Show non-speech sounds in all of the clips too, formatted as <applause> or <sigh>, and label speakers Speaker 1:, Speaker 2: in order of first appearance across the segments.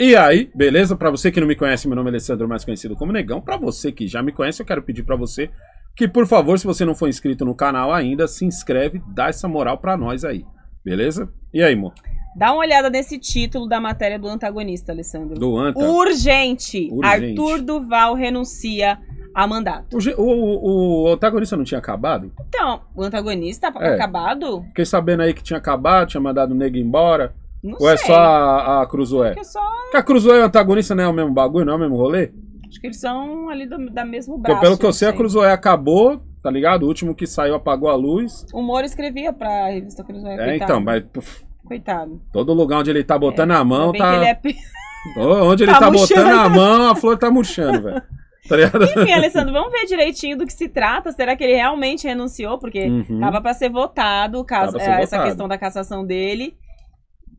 Speaker 1: E aí, beleza? Para você que não me conhece, meu nome é Alessandro, mais conhecido como Negão. Para você que já me conhece, eu quero pedir para você que, por favor, se você não for inscrito no canal ainda, se inscreve, dá essa moral para nós aí, beleza? E aí, amor?
Speaker 2: Dá uma olhada nesse título da matéria do antagonista, Alessandro. Do Anta. Urgente. Urgente. Arthur Duval renuncia a mandato.
Speaker 1: O, o, o, antagonista não tinha acabado?
Speaker 2: Então, o antagonista é. acabado? Fiquei
Speaker 1: sabendo aí que tinha acabado, tinha mandado o nego embora. Não Ou é só a, a Cruzoé? É só... Porque a Cruzoé é antagonista, não é o mesmo bagulho, não é o mesmo rolê?
Speaker 2: Acho que eles são ali do, da mesmo braço. Porque pelo que eu sei, sei. a
Speaker 1: Cruzoé acabou, tá ligado? O último que saiu apagou a luz.
Speaker 2: O Moro escrevia pra revista Cruzoé, É, coitado. então,
Speaker 1: mas... Puf, coitado. Todo lugar onde ele tá botando é, a mão, tá... Ele é... <laughs> onde ele tá, tá botando a mão, a flor tá murchando, velho. Tá Enfim,
Speaker 2: Alessandro, vamos ver direitinho do que se trata. Será que ele realmente renunciou? Porque uhum. tava para ser votado caso, é, essa questão da cassação dele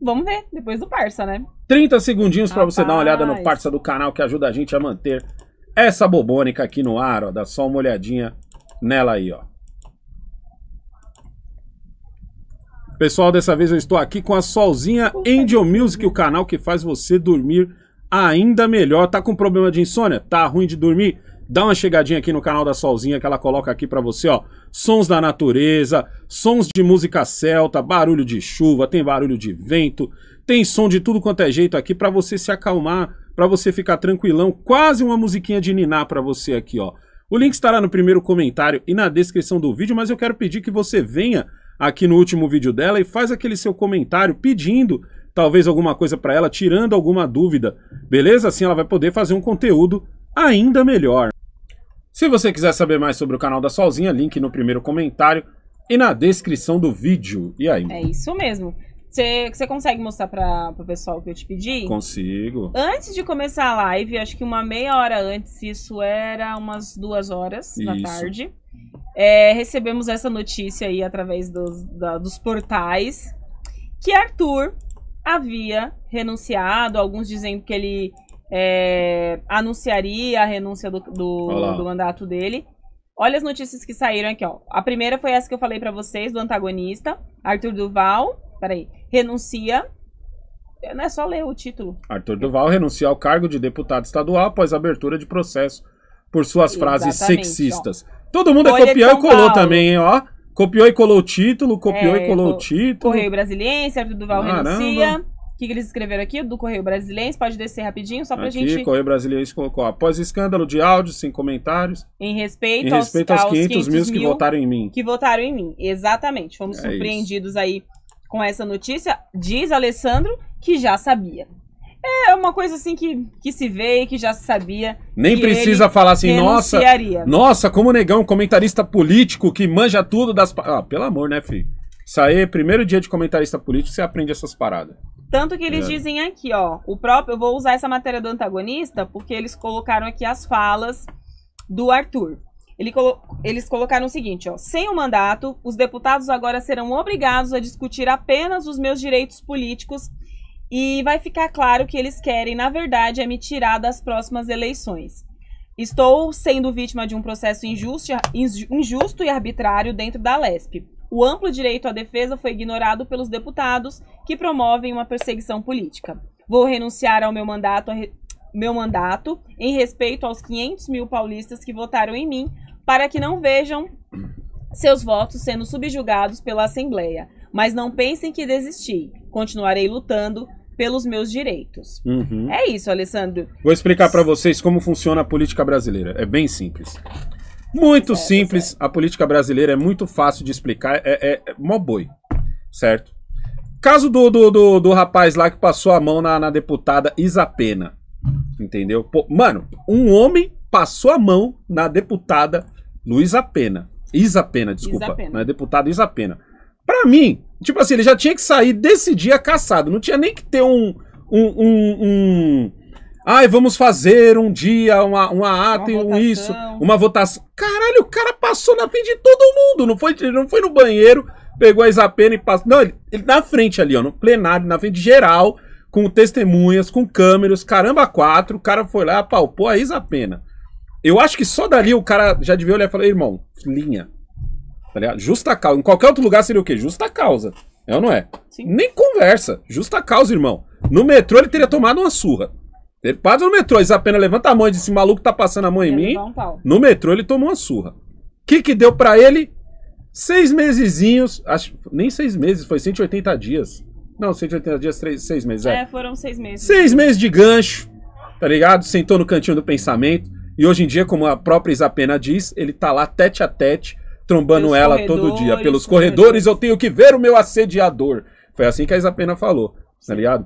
Speaker 2: vamos ver, depois do Parça, né?
Speaker 1: 30 segundinhos para você dar uma olhada no Parça do canal que ajuda a gente a manter essa bobônica aqui no ar, ó. Dá só uma olhadinha nela aí, ó. Pessoal, dessa vez eu estou aqui com a Solzinha Angel Music, o canal que faz você dormir ainda melhor. Tá com problema de insônia? Tá ruim de dormir? dá uma chegadinha aqui no canal da Solzinha que ela coloca aqui para você, ó, sons da natureza, sons de música celta, barulho de chuva, tem barulho de vento, tem som de tudo quanto é jeito aqui para você se acalmar, para você ficar tranquilão, quase uma musiquinha de niná para você aqui, ó. O link estará no primeiro comentário e na descrição do vídeo, mas eu quero pedir que você venha aqui no último vídeo dela e faz aquele seu comentário pedindo talvez alguma coisa para ela, tirando alguma dúvida, beleza? Assim ela vai poder fazer um conteúdo ainda melhor. Se você quiser saber mais sobre o canal da Solzinha, link no primeiro comentário e na descrição do vídeo. E aí? É
Speaker 2: isso mesmo. Você consegue mostrar para o pessoal o que eu te pedi?
Speaker 1: Consigo.
Speaker 2: Antes de começar a live, acho que uma meia hora antes, isso era umas duas horas isso. da tarde, é, recebemos essa notícia aí através dos, da, dos portais que Arthur havia renunciado, alguns dizendo que ele é, anunciaria a renúncia do, do, do, mandato dele. Olha as notícias que saíram aqui, ó. A primeira foi essa que eu falei para vocês, do antagonista. Arthur Duval, peraí, renuncia. Não é só ler o título.
Speaker 1: Arthur Duval renuncia ao cargo de deputado estadual após abertura de processo por suas frases Exatamente, sexistas. Ó.
Speaker 2: Todo mundo é copiou e colou Paulo.
Speaker 1: também, hein, ó. Copiou e colou o título, copiou é, e colou o título. Correio
Speaker 2: Brasiliense, Arthur Duval Caramba. renuncia que eles escreveram aqui do Correio Brasiliense. Pode descer rapidinho, só pra aqui, gente. Correio
Speaker 1: Brasiliense colocou: após escândalo de áudios, sem comentários.
Speaker 2: Em respeito, em respeito aos, aos 500, 500 mil que votaram em mim. Que votaram em mim, exatamente. Fomos é surpreendidos isso. aí com essa notícia. Diz Alessandro que já sabia. É uma coisa assim que, que se vê e que já se sabia. Nem precisa falar assim, nossa.
Speaker 1: Nossa, como negão, comentarista político que manja tudo das. Ah, pelo amor, né, filho? Isso aí, primeiro dia de comentarista político, você aprende essas paradas.
Speaker 2: Tanto que eles é. dizem aqui, ó, o próprio, eu vou usar essa matéria do antagonista, porque eles colocaram aqui as falas do Arthur. Ele colo eles colocaram o seguinte, ó, sem o mandato, os deputados agora serão obrigados a discutir apenas os meus direitos políticos e vai ficar claro que eles querem, na verdade, é me tirar das próximas eleições. Estou sendo vítima de um processo injusto, injusto e arbitrário dentro da Lespe. O amplo direito à defesa foi ignorado pelos deputados que promovem uma perseguição política. Vou renunciar ao meu mandato, meu mandato em respeito aos 500 mil paulistas que votaram em mim para que não vejam seus votos sendo subjugados pela Assembleia. Mas não pensem que desisti. Continuarei lutando pelos meus direitos.
Speaker 1: Uhum. É
Speaker 2: isso, Alessandro.
Speaker 1: Vou explicar para vocês como funciona a política brasileira. É bem simples. Muito é, é simples. É. A política brasileira é muito fácil de explicar. É, é, é mó boi, certo? Caso do, do, do, do, rapaz lá que passou a mão na, na deputada Isapena. Entendeu? Pô, mano, um homem passou a mão na deputada Luísa Pena. Isa Pena, desculpa. Isa Pena. Não é deputado Isa Pena. Pra mim, tipo assim, ele já tinha que sair desse dia caçado. Não tinha nem que ter um, um, um, um Ai, vamos fazer um dia uma, uma ata uma e um votação. isso, uma votação. Caralho, o cara passou na frente de todo mundo. Não foi, não foi no banheiro, pegou a isapena e passou. Não, ele, ele na frente ali, ó, no plenário, na frente geral, com testemunhas, com câmeras, caramba, quatro. O cara foi lá, apalpou a isapena. Eu acho que só dali o cara já devia olhar e falar, irmão, linha. Tá justa causa. Em qualquer outro lugar seria o quê? Justa causa. É ou não é? Sim. Nem conversa. Justa causa, irmão. No metrô ele teria tomado uma surra. Ele passa no metrô. Isa Pena levanta a mão e disse: maluco tá passando a mão em mim. Um no metrô ele tomou uma surra. O que, que deu para ele? Seis mesezinhos, acho, nem seis meses, foi 180 dias. Não, 180 dias, três, seis meses. É. é,
Speaker 2: foram seis meses. Seis
Speaker 1: meses de gancho, tá ligado? Sentou no cantinho do pensamento. E hoje em dia, como a própria Isapena diz, ele tá lá tete a tete, trombando pelos ela todo dia. Pelos corredores, corredores, eu tenho que ver o meu assediador. Foi assim que a Isapena falou, tá ligado?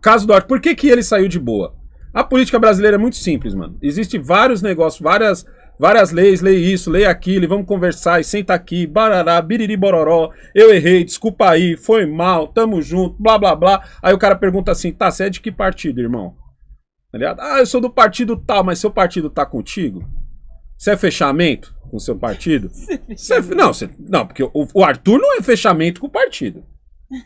Speaker 1: caso do Por que, que ele saiu de boa? A política brasileira é muito simples, mano. Existem vários negócios, várias, várias leis, lei isso, lei aquilo, e vamos conversar, e senta aqui, barará, biriri bororó, eu errei, desculpa aí, foi mal, tamo junto, blá blá blá. Aí o cara pergunta assim, tá, você é de que partido, irmão? Tá ligado? Ah, eu sou do partido tal, mas seu partido tá contigo? Você é fechamento com seu partido? <laughs> Você é, é não, você, não, porque o, o Arthur não é fechamento com o partido.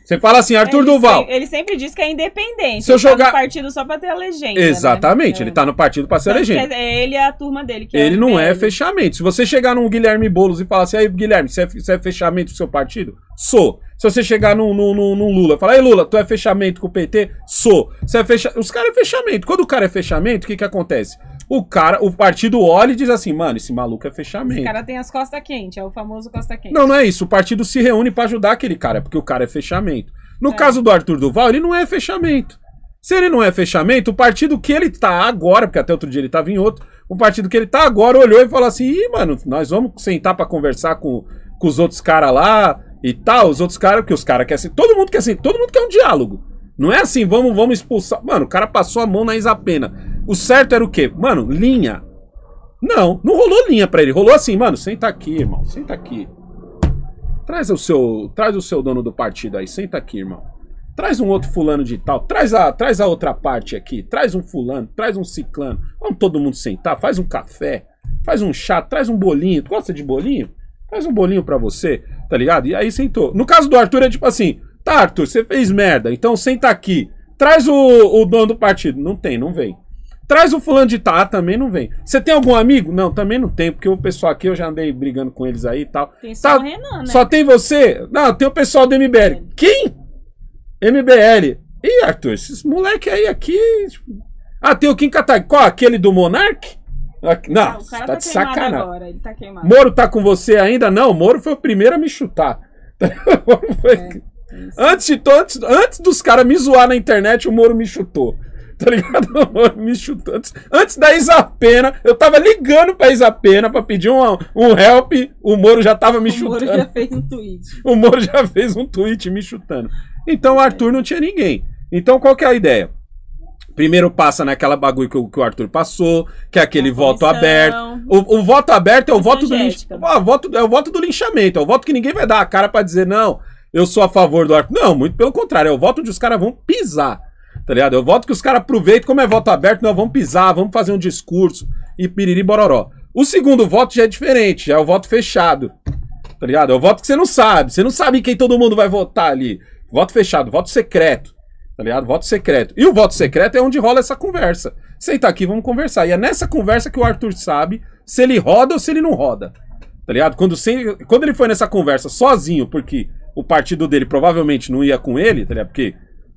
Speaker 2: Você fala assim, Arthur ele Duval. Se, ele sempre diz que é independente. Se eu jogar. Tá no partido só para ter a legenda. Né?
Speaker 1: Exatamente, né? ele tá no partido para ser legenda.
Speaker 2: É ele é a turma dele.
Speaker 1: Que é ele é não é fechamento. Se você chegar num Guilherme Boulos e falar assim, aí, Guilherme, você é, você é fechamento do seu partido? Sou. Se você chegar num, num, num, Lula e falar, ei, Lula, tu é fechamento com o PT? Sou. Você é fecha... Os caras é fechamento. Quando o cara é fechamento, o que que acontece? o cara, o partido olha e diz assim, mano, esse maluco é fechamento. Esse cara
Speaker 2: tem as costas quentes, é o famoso costa quente. Não, não é
Speaker 1: isso. O partido se reúne para ajudar aquele cara, porque o cara é fechamento. No é. caso do Arthur Duval, ele não é fechamento. Se ele não é fechamento, o partido que ele tá agora, porque até outro dia ele tava em outro, o partido que ele tá agora olhou e falou assim: Ih, mano, nós vamos sentar para conversar com, com os outros caras lá e tal. Os outros caras, porque os caras querem. Todo mundo quer assim, todo mundo quer um diálogo. Não é assim, vamos, vamos expulsar. Mano, o cara passou a mão na Isapena. O certo era o quê? Mano, linha. Não, não rolou linha para ele. Rolou assim, mano, senta aqui, irmão, senta aqui. Traz o seu, traz o seu dono do partido aí, senta aqui, irmão. Traz um outro fulano de tal, traz a, traz a outra parte aqui, traz um fulano, traz um ciclano. Vamos todo mundo sentar, faz um café, faz um chá, traz um bolinho. Tu gosta de bolinho? Faz um bolinho para você, tá ligado? E aí sentou. No caso do Arthur é tipo assim: "Tá, Arthur, você fez merda, então senta aqui. Traz o, o dono do partido". Não tem, não vem. Traz o fulano de tal. Tá, ah, também não vem. Você tem algum amigo? Não, também não tem, porque o pessoal aqui eu já andei brigando com eles aí e tal. Tem tá, só tá, o Renan, né? Só tem você? Não, tem o pessoal do MBL. É. Quem? MBL. Ih, Arthur, esses moleque aí aqui. Tipo, ah, tem o Kim Kataguiri. Qual? Aquele do Monark? Ah, não, ah, tá, tá de sacanagem. Agora,
Speaker 2: ele tá queimado. Moro
Speaker 1: tá com você ainda? Não, Moro foi o primeiro a me chutar. <laughs> foi... é, antes, de, antes, antes dos caras me zoar na internet, o Moro me chutou tá ligado? <laughs> Me chutando. Antes, da da Isapena, eu tava ligando pra Isapena pra pedir um, um help, o Moro já tava me o chutando. O Moro já fez um tweet. <laughs> O Moro já fez um tweet me chutando. Então o Arthur não tinha ninguém. Então qual que é a ideia? Primeiro passa naquela bagulho que o, que o Arthur passou, que é aquele voto aberto. O, o, voto aberto é o voto, do linch... ah, voto, é o voto do linchamento, é o voto que ninguém vai dar a cara para dizer, não, eu sou a favor do Arthur. Não, muito pelo contrário, é o voto de os caras vão pisar. Tá ligado? Eu voto que os caras aproveitem, como é voto aberto, nós vamos pisar, vamos fazer um discurso e piriri bororó. O segundo voto já é diferente, já é o voto fechado. Tá ligado? É o voto que você não sabe. Você não sabe quem todo mundo vai votar ali. Voto fechado, voto secreto. Tá ligado? Voto secreto. E o voto secreto é onde rola essa conversa. tá aqui, vamos conversar. E é nessa conversa que o Arthur sabe se ele roda ou se ele não roda. Tá ligado? Quando, sem, quando ele foi nessa conversa sozinho, porque o partido dele provavelmente não ia com ele, tá ligado? Porque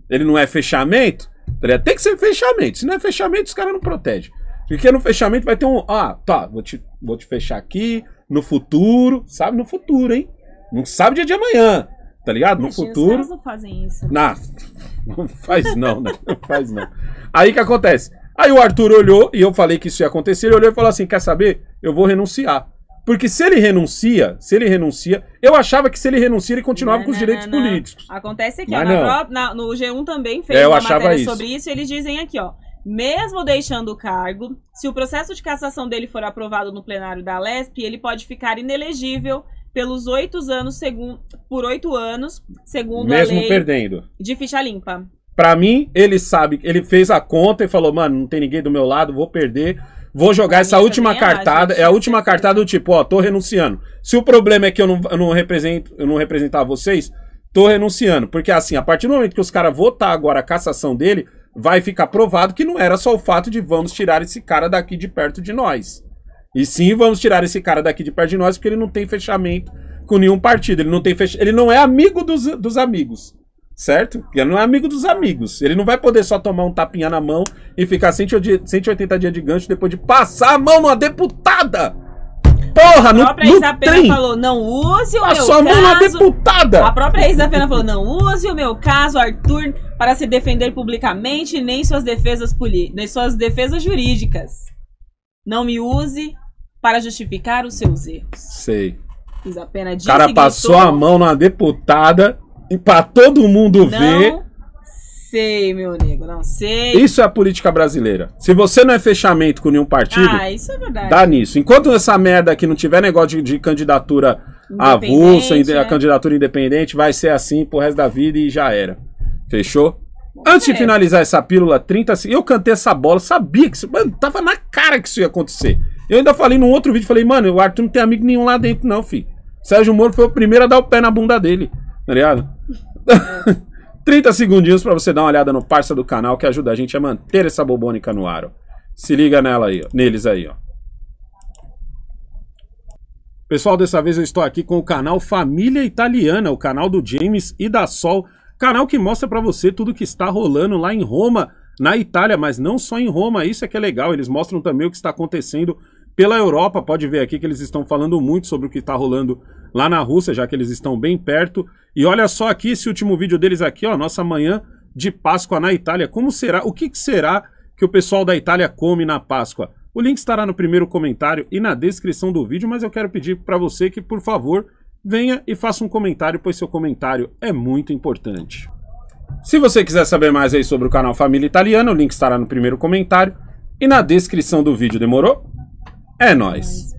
Speaker 1: ele não é fechamento, é, tem que ser fechamento. Se não é fechamento, os caras não protegem. Porque no fechamento vai ter um. Ah, tá, vou te, vou te fechar aqui, no futuro. Sabe no futuro, hein? Não sabe dia é de amanhã. Tá ligado? No futuro. Os não
Speaker 2: fazem isso.
Speaker 1: <laughs> não faz não, né? Não faz não. Aí que acontece? Aí o Arthur olhou e eu falei que isso ia acontecer. Ele olhou e falou assim: quer saber? Eu vou renunciar. Porque se ele renuncia, se ele renuncia, eu achava que se ele renuncia, ele continuava não, com os não, direitos não, políticos.
Speaker 2: Acontece que ó, na, na, no G1 também fez é, uma matéria isso. sobre isso e eles dizem aqui, ó. Mesmo deixando o cargo, se o processo de cassação dele for aprovado no plenário da LESP, ele pode ficar inelegível pelos oito anos, segundo, por oito anos, segundo Mesmo a lei perdendo. de ficha limpa.
Speaker 1: Para mim, ele sabe, ele fez a conta e falou, mano, não tem ninguém do meu lado, vou perder vou jogar essa última é cartada. É a última cartada do tipo, ó, tô renunciando. Se o problema é que eu não, eu não represento, eu não representar vocês, tô renunciando. Porque assim, a partir do momento que os caras votar agora a cassação dele, vai ficar provado que não era só o fato de vamos tirar esse cara daqui de perto de nós. E sim, vamos tirar esse cara daqui de perto de nós porque ele não tem fechamento com nenhum partido. Ele não tem fech... ele não é amigo dos, dos amigos certo? Ele não é amigo dos amigos. Ele não vai poder só tomar um tapinha na mão e ficar 180 dias de gancho depois de passar a mão numa deputada! Porra, não A própria no Isabela trem. falou,
Speaker 2: não use o Passou meu caso. A mão na deputada! A própria Isabela falou, não use o meu caso, Arthur, para se defender publicamente, nem suas defesas, poli nem suas defesas jurídicas. Não me use para justificar os seus erros.
Speaker 1: Sei.
Speaker 2: Fiz a pena O cara passou gritou. a
Speaker 1: mão na deputada e para todo mundo não ver.
Speaker 2: Sei, meu nego, não sei. Isso
Speaker 1: é a política brasileira. Se você não é fechamento com nenhum partido, ah, isso é verdade. dá nisso. Enquanto essa merda aqui não tiver negócio de, de candidatura
Speaker 2: avulsa, é. a né?
Speaker 1: candidatura independente, vai ser assim pro resto da vida e já era. Fechou? Antes é. de finalizar essa pílula 30, eu cantei essa bola, sabia que isso, mano, tava na cara que isso ia acontecer. Eu ainda falei num outro vídeo, falei, mano, o Arthur não tem amigo nenhum lá dentro, não, filho. Sérgio Moro foi o primeiro a dar o pé na bunda dele, tá ligado? 30 <laughs> segundinhos para você dar uma olhada no parça do canal que ajuda a gente a manter essa bobônica no ar. Ó. Se liga nela aí, ó. neles aí, ó. Pessoal, dessa vez eu estou aqui com o canal Família Italiana, o canal do James e da Sol, canal que mostra para você tudo que está rolando lá em Roma, na Itália, mas não só em Roma, isso é que é legal, eles mostram também o que está acontecendo pela Europa, pode ver aqui que eles estão falando muito sobre o que está rolando lá na Rússia, já que eles estão bem perto. E olha só aqui esse último vídeo deles aqui, ó, nossa manhã de Páscoa na Itália. Como será? O que será que o pessoal da Itália come na Páscoa? O link estará no primeiro comentário e na descrição do vídeo, mas eu quero pedir para você que, por favor, venha e faça um comentário, pois seu comentário é muito importante. Se você quiser saber mais aí sobre o canal Família Italiana, o link estará no primeiro comentário e na descrição do vídeo, demorou? É nóis!